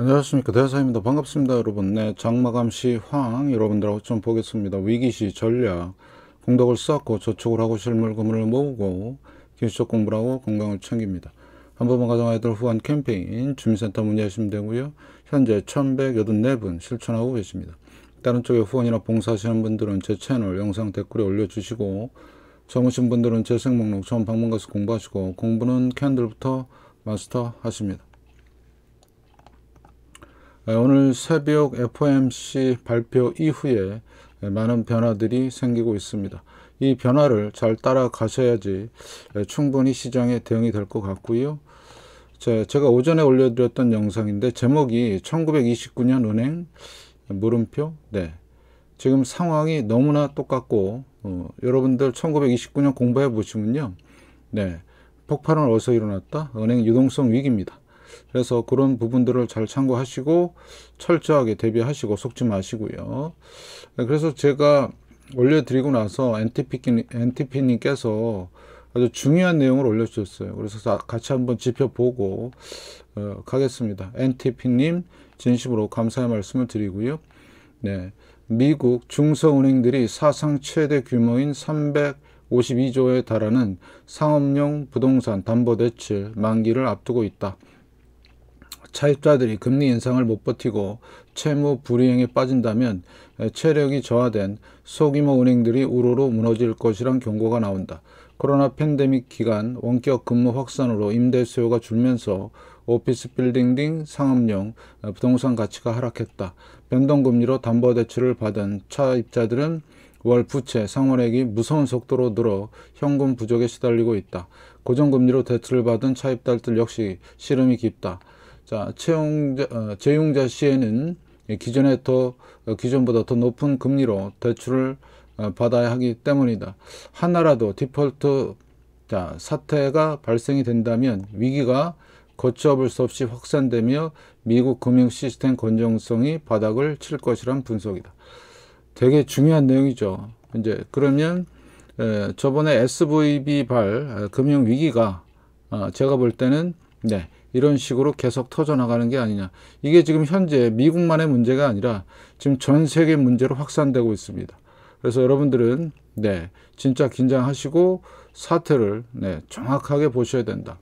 안녕하십니까 대사입니다 반갑습니다 여러분 네 장마감 시황 여러분들하고 좀 보겠습니다 위기시 전략 공덕을 쌓고 저축을 하고 실물 금을 모으고 기술적 공부를 하고 건강을 챙깁니다 한번만 가정아이들 후원 캠페인 주민센터 문의하시면 되고요 현재 1184분 실천하고 계십니다 다른 쪽에 후원이나 봉사하시는 분들은 제 채널 영상 댓글에 올려주시고 젊으신 분들은 재생 목록 처음 방문 가서 공부하시고 공부는 캔들부터 마스터 하십니다 예, 오늘 새벽 FOMC 발표 이후에 예, 많은 변화들이 생기고 있습니다. 이 변화를 잘 따라가셔야지 예, 충분히 시장에 대응이 될 것 같고요. 제가 오전에 올려드렸던 영상인데 제목이 1929년 은행 물음표 네 지금 상황이 너무나 똑같고 어, 여러분들 1929년 공부해 보시면요 네 폭발은 어디서 일어났다 은행 유동성 위기입니다 그래서 그런 부분들을 잘 참고하시고 철저하게 대비하시고 속지 마시고요. 네, 그래서 제가 올려드리고 나서 엔티피 님께서 아주 중요한 내용을 올려주셨어요. 그래서 같이 한번 짚어보고 어, 가겠습니다. 엔티피님 진심으로 감사의 말씀을 드리고요. 네, 미국 중소은행들이 사상 최대 규모인 352조에 달하는 상업용 부동산 담보대출 만기를 앞두고 있다. 차입자들이 금리 인상을 못 버티고 채무 불이행에 빠진다면 체력이 저하된 소규모 은행들이 우로로 무너질 것이란 경고가 나온다. 코로나 팬데믹 기간 원격 근무 확산으로 임대 수요가 줄면서 오피스 빌딩 등 상업용 부동산 가치가 하락했다. 변동금리로 담보대출을 받은 차입자들은 월 부채 상환액이 무서운 속도로 늘어 현금 부족에 시달리고 있다. 고정금리로 대출을 받은 차입자들 역시 시름이 깊다. 자, 채용자, 어, 재용자 시에는 기존에 더 어, 기존보다 더 높은 금리로 대출을 어, 받아야 하기 때문이다. 하나라도 디폴트 자, 사태가 발생이 된다면 위기가 거쳐볼 수 없이 확산되며 미국 금융 시스템 건정성이 바닥을 칠 것이란 분석이다. 되게 중요한 내용이죠. 이제 그러면 에, 저번에 SVB 발 아, 금융 위기가 어, 제가 볼 때는 네, 이런 식으로 계속 터져나가는 게 아니냐. 이게 지금 현재 미국만의 문제가 아니라 지금 전 세계 문제로 확산되고 있습니다. 그래서 여러분들은 네, 진짜 긴장하시고 사태를 네, 정확하게 보셔야 된다.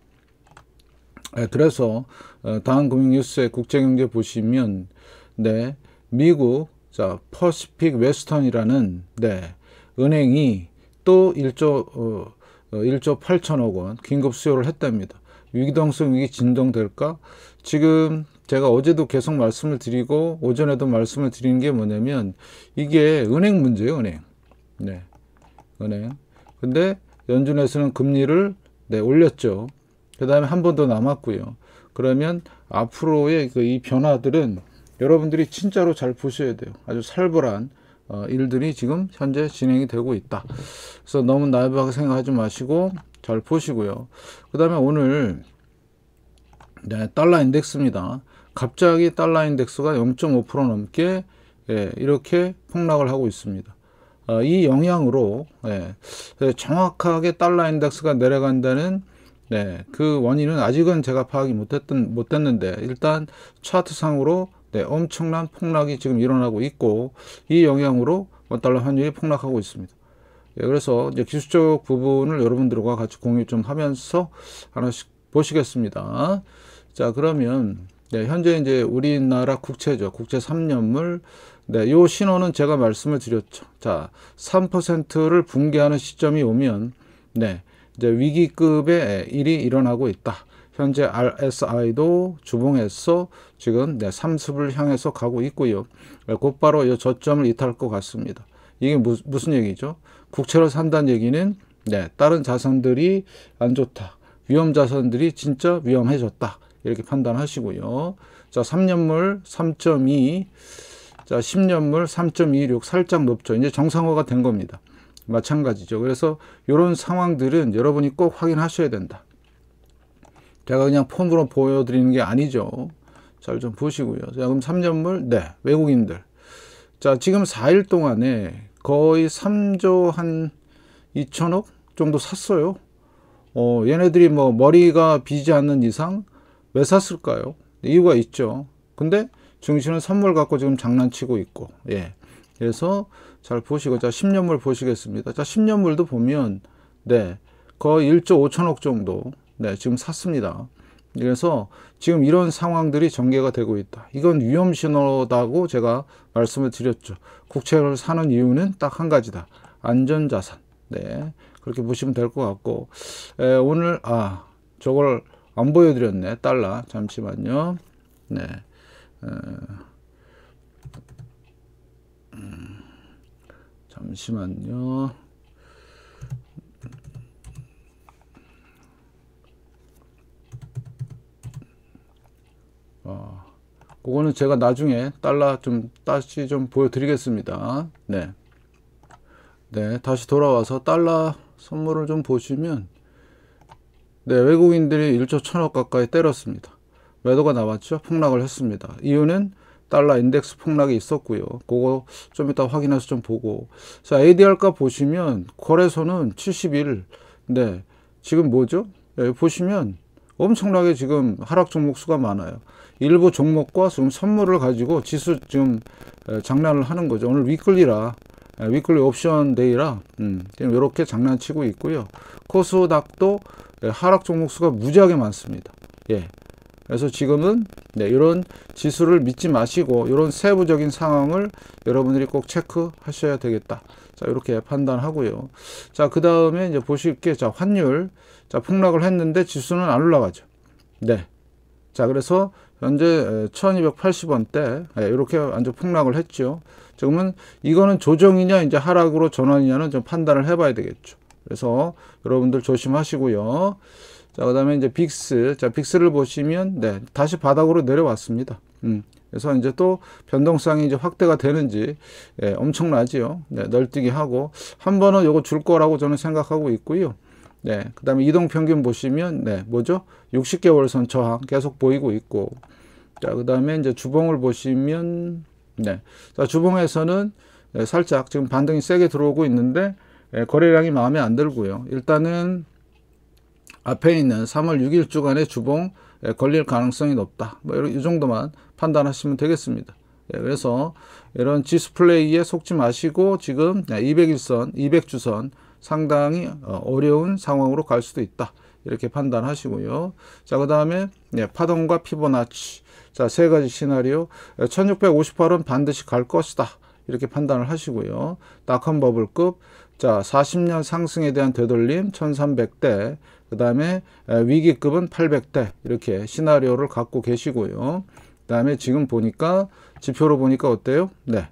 네, 그래서 어, 다음 금융뉴스의 국제경제 보시면 네, 미국 자 퍼시픽 웨스턴이라는 네, 은행이 또 1조 어, 1조 어, 8천억 원 긴급 수요를 했답니다. 위기동성 위기 진동될까? 지금 제가 어제도 계속 말씀을 드리고 오전에도 말씀을 드리게 뭐냐면 이게 은행 문제예요, 은행. 네. 은행. 근데 연준에서는 금리를 네, 올렸죠. 그다음에 한 번 더 남았고요. 그러면 앞으로의 그 이 변화들은 여러분들이 진짜로 잘 보셔야 돼요. 아주 살벌한 어, 일들이 지금 현재 진행이 되고 있다. 그래서 너무 나이브하게 생각하지 마시고 잘 보시고요. 그 다음에 오늘 네, 달러 인덱스입니다. 갑자기 달러 인덱스가 0.5% 넘게 예, 이렇게 폭락을 하고 있습니다. 아, 이 영향으로 예, 정확하게 달러 인덱스가 내려간다는 네, 그 원인은 아직은 제가 파악이 못했던, 못했는데 일단 차트상으로 네, 엄청난 폭락이 지금 일어나고 있고 이 영향으로 달러 환율이 폭락하고 있습니다. 예, 그래서 이제 기술적 부분을 여러분들과 같이 공유 좀 하면서 하나씩 보시겠습니다. 자, 그러면 네, 현재 이제 우리나라 국채죠. 국채 3년물. 네, 요 신호는 제가 말씀을 드렸죠. 자, 3%를 붕괴하는 시점이 오면 네, 이제 위기급의 일이 일어나고 있다. 현재 RSI도 주봉에서 지금 네, 30을 향해서 가고 있고요. 네, 곧바로 요 저점을 이탈할 것 같습니다. 이게 무, 무슨 얘기죠? 국채를 산다는 얘기는 네, 다른 자산들이 안 좋다. 위험 자산들이 진짜 위험해졌다. 이렇게 판단하시고요. 자, 3년물 3.2, 자, 10년물 3.26 살짝 높죠. 이제 정상화가 된 겁니다. 마찬가지죠. 그래서 이런 상황들은 여러분이 꼭 확인하셔야 된다. 제가 그냥 폰으로 보여드리는 게 아니죠. 잘 좀 보시고요. 자, 그럼 3년물, 네, 외국인들. 자, 지금 4일 동안에 거의 3조 한 2천억 정도 샀어요. 어, 얘네들이 뭐 머리가 비지 않는 이상 왜 샀을까요? 이유가 있죠. 근데 증시는 선물 갖고 지금 장난치고 있고, 예. 그래서 잘 보시고, 자, 10년물 보시겠습니다. 자, 10년물도 보면, 네, 거의 1조 5천억 정도, 네, 지금 샀습니다. 그래서 지금 이런 상황들이 전개가 되고 있다. 이건 위험 신호다고 제가 말씀을 드렸죠. 국채를 사는 이유는 딱 한 가지다. 안전자산. 네. 그렇게 보시면 될 것 같고, 에, 오늘, 아, 저걸 안 보여드렸네. 달러. 잠시만요. 네. 에, 음, 잠시만요. 어, 그거는 제가 나중에 달러 좀 다시 좀 보여드리겠습니다. 네. 네, 다시 돌아와서 달러 선물을 좀 보시면 네, 외국인들이 1조 1000억 가까이 때렸습니다. 매도가 나왔죠. 폭락을 했습니다. 이유는 달러 인덱스 폭락이 있었고요. 그거 좀 이따 확인해서 좀 보고 자 ADR가 보시면 거래소는 71 네, 지금 뭐죠? 네, 보시면 엄청나게 지금 하락 종목 수가 많아요. 일부 종목과 지금 선물을 가지고 지수 지금 장난을 하는 거죠. 오늘 위클리라 위클리 옵션 데이라 음, 이렇게 장난치고 있고요. 코스닥도 하락 종목 수가 무지하게 많습니다. 예. 그래서 지금은 네, 이런 지수를 믿지 마시고 이런 세부적인 상황을 여러분들이 꼭 체크하셔야 되겠다. 자 이렇게 판단하고요. 자그 다음에 이제 보실게 자 환율 자 폭락을 했는데 지수는 안 올라가죠. 네. 자 그래서 현재 1280원대 이렇게 아주 폭락을 했죠. 지금은 이거는 조정이냐 이제 하락으로 전환이냐는 좀 판단을 해봐야 되겠죠. 그래서 여러분들 조심하시고요. 자, 그 다음에 이제 빅스. 자, 빅스를 보시면, 네, 다시 바닥으로 내려왔습니다. 음. 그래서 이제 또 변동성이 이제 확대가 되는지, 예, 엄청나지요. 네, 널뛰기 하고, 한 번은 요거 줄 거라고 저는 생각하고 있고요. 네. 그 다음에 이동 평균 보시면, 네. 뭐죠? 60개월 선 저항 계속 보이고 있고. 자, 그 다음에 이제 주봉을 보시면, 네. 자, 주봉에서는 네, 살짝 지금 반등이 세게 들어오고 있는데, 네, 거래량이 마음에 안 들고요. 일단은 앞에 있는 3월 6일 주간의 주봉 예, 걸릴 가능성이 높다. 뭐이 정도만 판단하시면 되겠습니다. 예, 그래서 이런 지스플레이에 속지 마시고 지금 201선, 200주선 상당히 어, 어려운 상황으로 갈 수도 있다. 이렇게 판단하시고요. 자, 그 다음에 예, 파동과 피보나치. 자, 세 가지 시나리오. 1658은 어, 반드시 갈 것이다. 이렇게 판단을 하시고요. 닷컴 버블급. 자, 40년 상승에 대한 되돌림 1300대. 그 다음에 어, 위기급은 800대. 이렇게 시나리오를 갖고 계시고요. 그 다음에 지금 보니까 지표로 보니까 어때요? 네.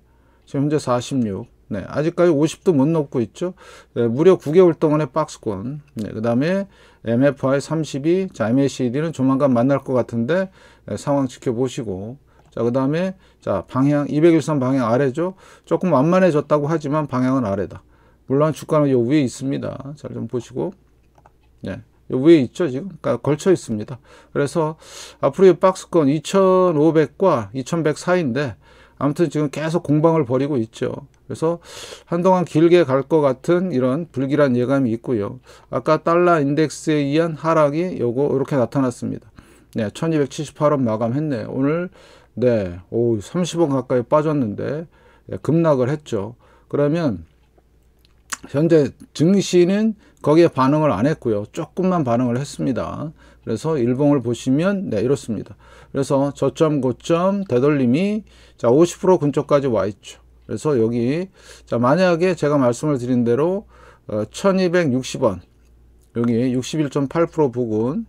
지금 현재 46. 네, 아직까지 50도 못 넘고 있죠. 네, 무려 9개월 동안의 박스권. 네, 그 다음에 MFI 32, 자, MACD는 조만간 만날 것 같은데 네, 상황 지켜보시고 자, 그 다음에 자, 방향 213 방향 아래죠. 조금 완만해졌다고 하지만 방향은 아래다. 물론 주가는 요 위에 있습니다. 잘 좀 보시고 네. 요 위에 있죠 지금 그러니까 걸쳐 있습니다 그래서 앞으로 의 박스권 2500과 2100 사이인데 아무튼 지금 계속 공방을 벌이고 있죠 그래서 한동안 길게 갈 것 같은 이런 불길한 예감이 있고요. 아까 달러 인덱스에 의한 하락이 요거 이렇게 나타났습니다. 네, 1278원 마감했네. 오늘 네, 오 30원 가까이 빠졌는데 네, 급락을 했죠. 그러면 현재 증시는 거기에 반응을 안 했고요. 조금만 반응을 했습니다. 그래서 일봉을 보시면 네, 이렇습니다. 그래서 저점 고점 되돌림이 자50% 근처까지 와 있죠. 그래서 여기 자 만약에 제가 말씀을 드린 대로 어, 1260원 여기 61.8% 부근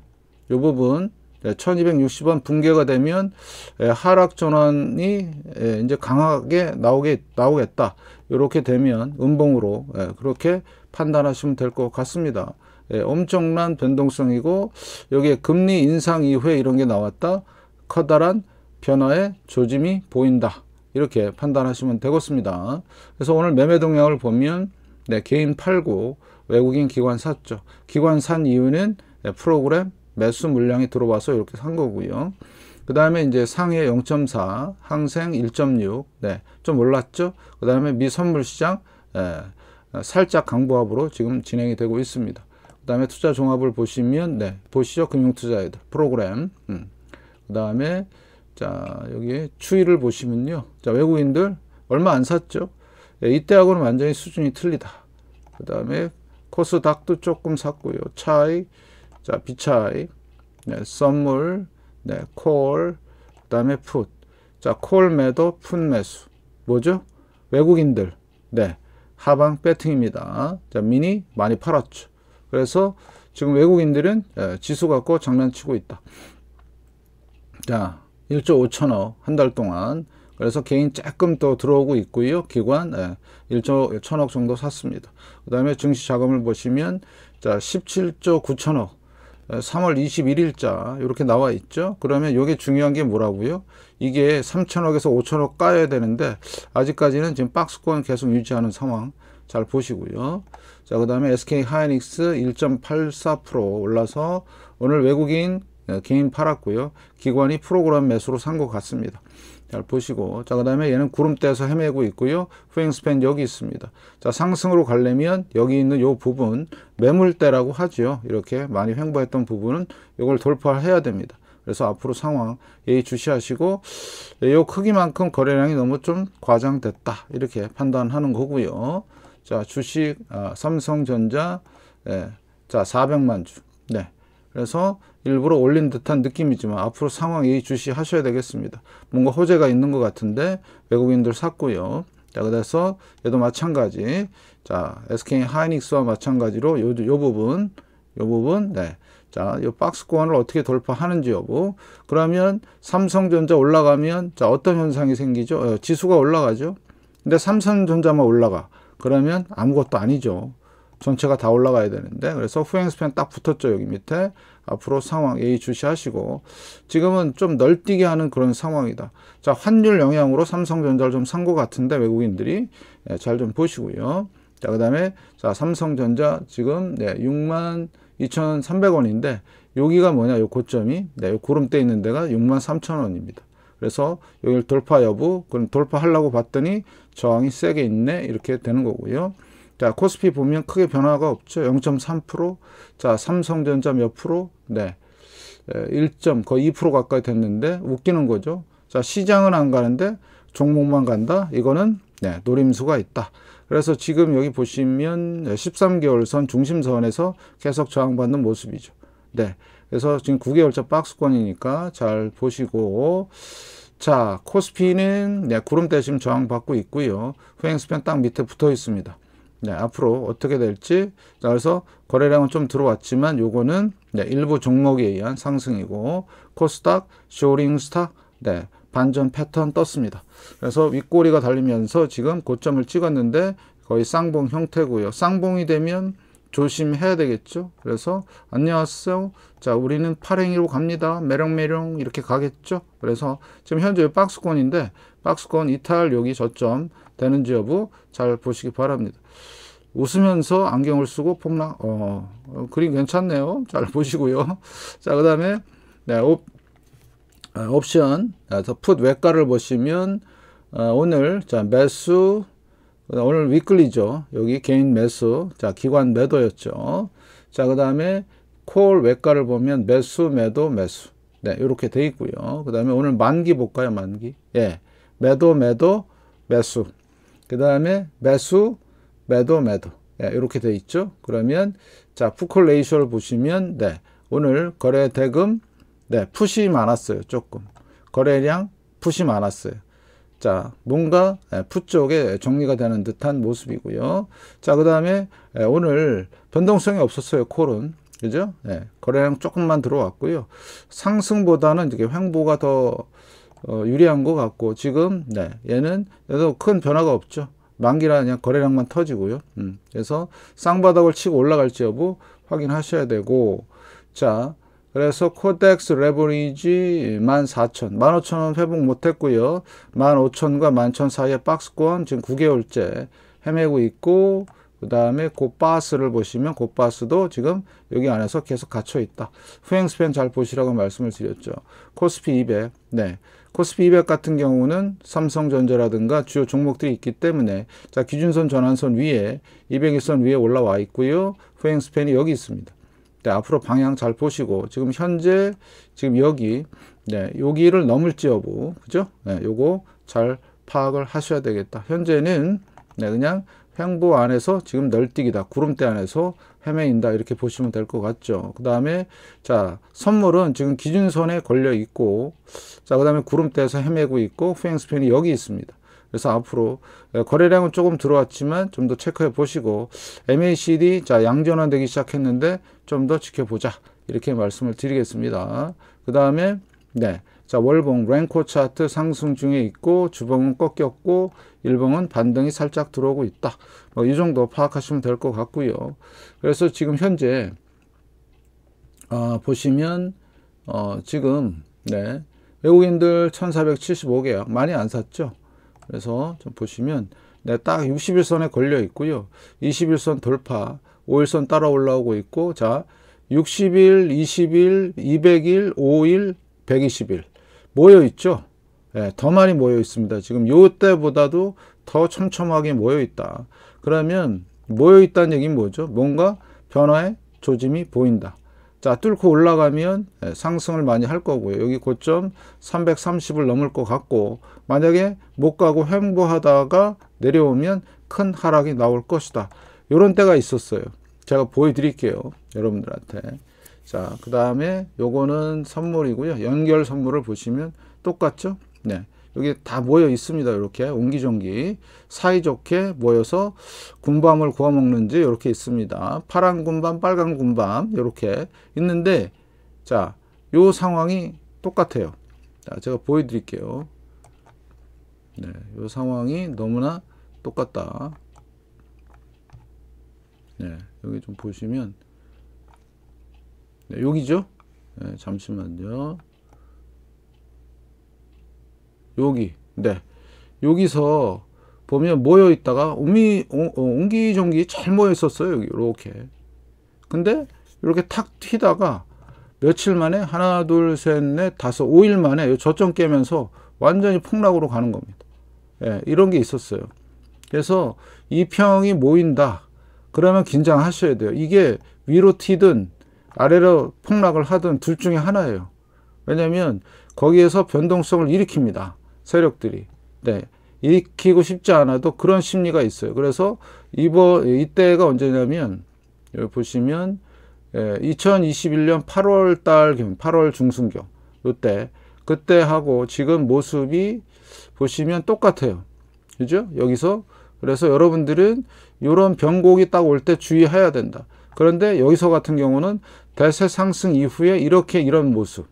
이 부분 1260원 붕괴가 되면 예, 하락 전환이 예, 이제 강하게 나오게 나오겠다 이렇게 되면 음봉으로 예, 그렇게 판단하시면 될 것 같습니다 엄청난 변동성이고 여기에 금리 인상 이후에 이런 게 나왔다 커다란 변화의 조짐이 보인다 이렇게 판단하시면 되겠습니다. 그래서 오늘 매매 동향을 보면 네, 개인 팔고 외국인 기관 샀죠. 기관 산 이유는 네, 프로그램 매수 물량이 들어와서 이렇게 산 거고요. 그 다음에 이제 상해 0.4, 항생 1.6, 네, 좀 올랐죠. 그 다음에 미 선물 시장 네, 살짝 강보합으로 지금 진행이 되고 있습니다. 그 다음에 투자 종합을 보시면 네, 보시죠. 금융투자에들 프로그램. 음. 그 다음에 자, 여기에 추이를 보시면요. 자, 외국인들 얼마 안 샀죠? 예, 이때하고는 완전히 수준이 틀리다. 그 다음에 코스닥도 조금 샀고요. 차이, 자, 비차이, 네, 썸물, 네, 콜, 그 다음에 풋. 자, 콜 매도, 풋 매수. 뭐죠? 외국인들. 네. 하방 배팅입니다. 자, 미니 많이 팔았죠. 그래서 지금 외국인들은 예, 지수 갖고 장난치고 있다. 자, 1조 5천억 한 달 동안 그래서 개인 조금 또 들어오고 있고요. 기관 예, 1조 1천억 정도 샀습니다. 그 다음에 증시 자금을 보시면 자 17조 9천억 3월 예, 21일자 이렇게 나와 있죠. 그러면 이게 중요한 게 뭐라고요? 이게 3천억에서 5천억 까야 되는데 아직까지는 지금 박스권 계속 유지하는 상황 잘 보시고요. 자, 그 다음에 SK 하이닉스 1.84% 올라서 오늘 외국인 어, 개인 팔았고요. 기관이 프로그램 매수로 산 것 같습니다. 잘 보시고 자 그 다음에 얘는 구름대에서 헤매고 있고요 후행스팬 여기 있습니다 자 상승으로 가려면 여기 있는 요 부분 매물대라고 하죠 이렇게 많이 횡보했던 부분은 이걸 돌파해야 됩니다 그래서 앞으로 상황 예의 주시하시고 예, 요 크기만큼 거래량이 너무 좀 과장됐다 이렇게 판단하는 거고요 자 주식 아, 삼성전자 예, 자 400만 주 네. 그래서 일부러 올린 듯한 느낌이지만 앞으로 상황 예의 주시하셔야 되겠습니다. 뭔가 호재가 있는 것 같은데 외국인들 샀고요. 자, 그래서 얘도 마찬가지. 자, SK 하이닉스와 마찬가지로 요, 요 부분, 요 부분, 네. 자, 요 박스권을 어떻게 돌파하는지 여부. 그러면 삼성전자 올라가면, 자, 어떤 현상이 생기죠? 어, 지수가 올라가죠? 근데 삼성전자만 올라가. 그러면 아무것도 아니죠. 전체가 다 올라가야 되는데. 그래서 후행 스팬 딱 붙었죠, 여기 밑에. 앞으로 상황 예의 주시하시고 지금은 좀 널뛰게 하는 그런 상황이다. 자 환율 영향으로 삼성전자를 좀 산 것 같은데 외국인들이 예, 잘좀 보시고요. 자그 다음에 자 삼성전자 지금 네, 6만 2,300원인데 여기가 뭐냐 요 고점이 네, 요 구름대 있는 데가 6만 3 0원입니다 그래서 여기를 돌파 여부 그럼 돌파하려고 봤더니 저항이 세게 있네 이렇게 되는 거고요. 자, 코스피 보면 크게 변화가 없죠. 0.3%. 자, 삼성전자 몇 프로? 네. 1 거의 2% 가까이 됐는데, 웃기는 거죠. 자, 시장은 안 가는데, 종목만 간다? 이거는, 네, 노림수가 있다. 그래서 지금 여기 보시면 13개월 선 중심선에서 계속 저항받는 모습이죠. 네. 그래서 지금 9개월차 박스권이니까 잘 보시고, 자, 코스피는, 네, 구름 대신 저항받고 있고요. 후행스팬 딱 밑에 붙어 있습니다. 네, 앞으로 어떻게 될지 그래서 거래량은 좀 들어왔지만 요거는 네, 일부 종목에 의한 상승이고 코스닥, 쇼링스타 네, 반전 패턴 떴습니다. 그래서 윗꼬리가 달리면서 지금 고점을 찍었는데 거의 쌍봉 형태고요. 쌍봉이 되면 조심해야 되겠죠. 그래서 안녕하세요. 자, 우리는 파행이로 갑니다. 매력매력 이렇게 가겠죠. 그래서 지금 현재 박스권인데 박스권 이탈 여기 저점 되는지 여부 잘 보시기 바랍니다. 웃으면서 안경을 쓰고 폼락, 어, 어, 그림 괜찮네요. 잘 보시고요. 자, 그 다음에, 네, 옵, 아, 옵션, 더풋 외과를 보시면, 어, 오늘, 자, 매수, 오늘 위클리죠. 여기 개인 매수, 자, 기관 매도였죠. 자, 그 다음에 콜 외과를 보면 매수, 매도, 매수. 네, 이렇게 돼 있고요. 그 다음에 오늘 만기 볼까요, 만기? 예. 매도, 매도, 매수. 그 다음에 매수, 매도, 매도. 예, 이렇게 돼 있죠. 그러면 자 푸콜 레이쇼를 보시면 네 오늘 거래 대금 네 푸시 많았어요 조금 거래량 푸시 많았어요. 자 뭔가 예, 푸 쪽에 정리가 되는 듯한 모습이고요. 자그 다음에 예, 오늘 변동성이 없었어요 콜은 그죠? 예, 거래량 조금만 들어왔고요. 상승보다는 이게 횡보가 더 어, 유리한 것 같고 지금 네, 얘는 그래서 큰 변화가 없죠. 만기라 그냥 거래량만 터지고요. 음, 그래서 쌍바닥을 치고 올라갈지 여부 확인하셔야 되고 자 그래서 코덱스 레버리지 14,000, 15,000원 회복 못했고요. 15,000과 11,000 사이에 박스권 지금 9개월째 헤매고 있고 그 다음에 고바스를 보시면 고바스도 지금 여기 안에서 계속 갇혀 있다. 후행 스팬 잘 보시라고 말씀을 드렸죠. 코스피 200, 네. 코스피 200 같은 경우는 삼성전자라든가 주요 종목들이 있기 때문에 자 기준선 전환선 위에 200일선 위에 올라와 있고요. 후행 스팬이 여기 있습니다. 네, 앞으로 방향 잘 보시고 지금 현재 지금 여기 네, 여기를 넘을지 여부 그죠? 네, 요거 잘 파악을 하셔야 되겠다. 현재는 네, 그냥 횡보 안에서 지금 널뛰기다. 구름대 안에서 헤매인다. 이렇게 보시면 될 것 같죠. 그 다음에, 자, 선물은 지금 기준선에 걸려 있고, 자, 그 다음에 구름대에서 헤매고 있고, 후행스펜이 여기 있습니다. 그래서 앞으로 거래량은 조금 들어왔지만 좀 더 체크해 보시고, MACD, 자, 양전환되기 시작했는데 좀 더 지켜보자. 이렇게 말씀을 드리겠습니다. 그 다음에, 네. 자, 월봉 랭코 차트 상승 중에 있고 주봉은 꺾였고 일봉은 반등이 살짝 들어오고 있다. 뭐 이 정도 파악하시면 될 것 같고요. 그래서 지금 현재 어, 보시면 어, 지금 네, 외국인들 1475개요. 많이 안 샀죠? 그래서 좀 보시면 네, 딱 60일선에 걸려 있고요. 20일선 돌파, 5일선 따라 올라오고 있고 자, 60일, 20일, 200일, 5일, 120일 모여 있죠. 예, 더 많이 모여 있습니다. 지금 요때보다도 더 촘촘하게 모여 있다. 그러면 모여 있다는 얘기는 뭐죠? 뭔가 변화의 조짐이 보인다. 자, 뚫고 올라가면 예, 상승을 많이 할 거고요. 여기 고점 330을 넘을 것 같고 만약에 못 가고 횡보하다가 내려오면 큰 하락이 나올 것이다. 이런 때가 있었어요. 제가 보여드릴게요. 여러분들한테. 자, 그 다음에 요거는 선물이고요. 연결 선물을 보시면 똑같죠? 네. 여기 다 모여 있습니다. 이렇게 옹기종기 사이좋게 모여서 군밤을 구워 먹는지 이렇게 있습니다. 파란 군밤, 빨간 군밤 이렇게 있는데 자, 요 상황이 똑같아요. 자, 제가 보여 드릴게요. 네, 요 상황이 너무나 똑같다. 네, 여기 좀 보시면 네, 여기죠? 네, 잠시만요. 여기. 네. 여기서 보면 모여 있다가 옹기, 어, 옹기종기 잘 모여 있었어요. 여기 이렇게. 근데 이렇게 탁 튀다가 며칠 만에 하나, 둘, 셋, 넷, 다섯, 오일 만에 저점 깨면서 완전히 폭락으로 가는 겁니다. 예, 이런 게 있었어요. 그래서 이 평이 모인다. 그러면 긴장하셔야 돼요. 이게 위로 튀든 아래로 폭락을 하든 둘 중에 하나예요. 왜냐하면 거기에서 변동성을 일으킵니다. 세력들이. 네. 일으키고 싶지 않아도 그런 심리가 있어요. 그래서 이번 이때가 언제냐면 여기 보시면 2021년 예, 8월 달 8월 중순경 요때 그때 하고 지금 모습이 보시면 똑같아요. 그죠? 여기서 그래서 여러분들은 이런 변곡이 딱 올 때 주의해야 된다. 그런데 여기서 같은 경우는 대세 상승 이후에 이렇게 이런 모습.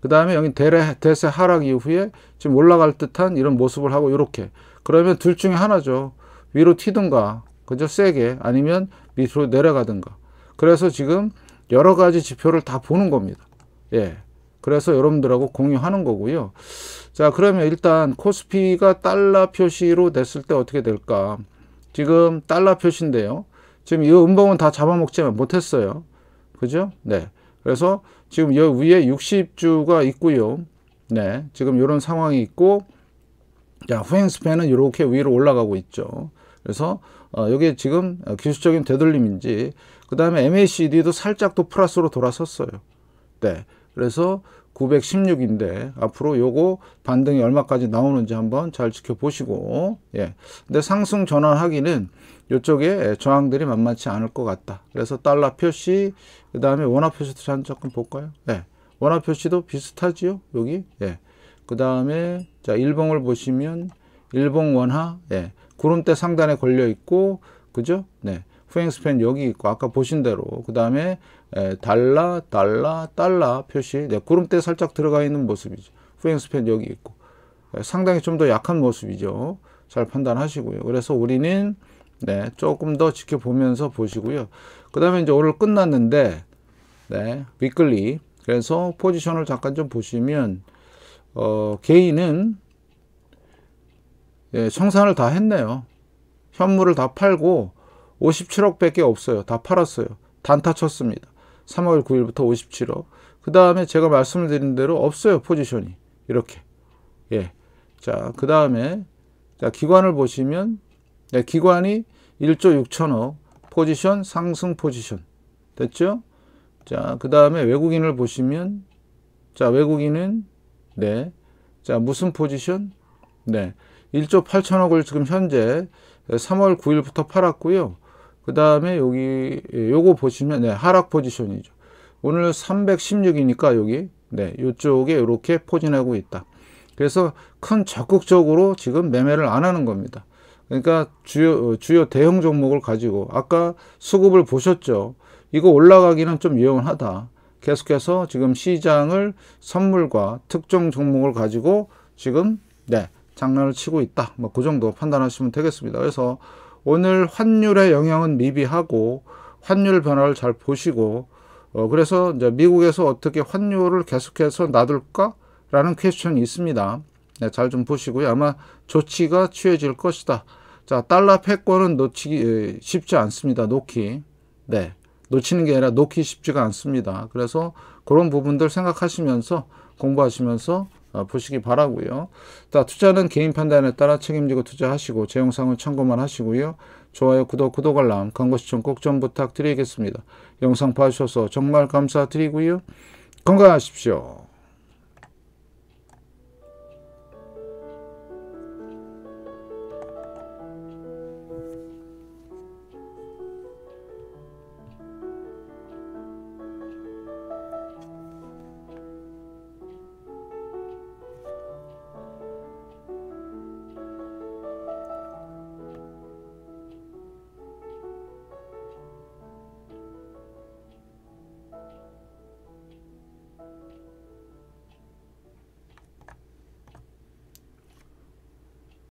그 다음에 여기 대래, 대세 하락 이후에 지금 올라갈 듯한 이런 모습을 하고 이렇게. 그러면 둘 중에 하나죠. 위로 튀든가, 그죠? 세게. 아니면 밑으로 내려가든가. 그래서 지금 여러 가지 지표를 다 보는 겁니다. 예. 그래서 여러분들하고 공유하는 거고요. 자, 그러면 일단 코스피가 달러 표시로 됐을 때 어떻게 될까? 지금 달러 표시인데요. 지금 이 음봉은 다잡아먹지 못했어요. 그죠? 네. 그래서 지금 여 위에 60주가 있고요. 네. 지금 이런 상황이 있고 자, 후행 스팬은 이렇게 위로 올라가고 있죠. 그래서 어, 여기 지금 어, 기술적인 되돌림인지 그 다음에 MACD도 살짝 또 플러스로 돌아섰어요. 네. 그래서 916인데 앞으로 요거 반등이 얼마까지 나오는지 한번 잘 지켜보시고 예 근데 상승 전환하기는 요쪽에 저항들이 만만치 않을 것 같다 그래서 달러 표시 그 다음에 원화 표시도 한 조금 볼까요 예 원화 표시도 비슷하지요 여기 예그 다음에 자 일봉을 보시면 일봉 원화 예 구름대 상단에 걸려 있고 그죠 네 후행 스팬 여기 있고 아까 보신 대로 그 다음에 달라달라달라 예, 표시 네, 구름대 살짝 들어가 있는 모습이죠. 후행스팬 여기 있고 에, 예, 상당히 좀 더 약한 모습이죠. 잘 판단하시고요. 그래서 우리는 네, 조금 더 지켜보면서 보시고요. 그 다음에 이제 오늘 끝났는데 네, 위클리 그래서 포지션을 잠깐 좀 보시면 어, 개인은 예, 청산을 다 했네요. 현물을 다 팔고 57억 밖에 없어요. 다 팔았어요. 단타 쳤습니다. 3월 9일부터 57호. 그 다음에 제가 말씀을 드린 대로 없어요. 포지션이. 이렇게. 예. 자, 그 다음에 자, 기관을 보시면 예, 기관이 1조 6천억 포지션 상승 포지션. 됐죠? 자, 그 다음에 외국인을 보시면 자, 외국인은 네. 자, 무슨 포지션? 네. 1조 8천억을 지금 현재 3월 9일부터 팔았고요. 그 다음에 여기 예, 요거 보시면 네, 하락 포지션이죠. 오늘 316이니까 여기 네, 요쪽에 이렇게 포진하고 있다. 그래서 큰 적극적으로 지금 매매를 안 하는 겁니다. 그러니까 주요 어, 주요 대형 종목을 가지고 아까 수급을 보셨죠. 이거 올라가기는 좀 위험하다. 계속해서 지금 시장을 선물과 특정 종목을 가지고 지금 네 장난을 치고 있다. 뭐 그 정도 판단하시면 되겠습니다. 그래서 오늘 환율의 영향은 미비하고 환율 변화를 잘 보시고 어 그래서 이제 미국에서 어떻게 환율을 계속해서 놔둘까라는 퀘스천이 있습니다. 네, 잘 좀 보시고요. 아마 조치가 취해질 것이다. 자, 달러 패권은 놓치기 쉽지 않습니다. 놓기. 네. 놓치는 게 아니라 놓기 쉽지가 않습니다. 그래서 그런 부분들 생각하시면서 공부하시면서 어, 보시기 바라고요. 자, 투자는 개인 판단에 따라 책임지고 투자하시고 제 영상을 참고만 하시고요. 좋아요, 구독, 구독 알람, 광고 시청 꼭 좀 부탁드리겠습니다. 영상 봐주셔서 정말 감사드리고요. 건강하십시오.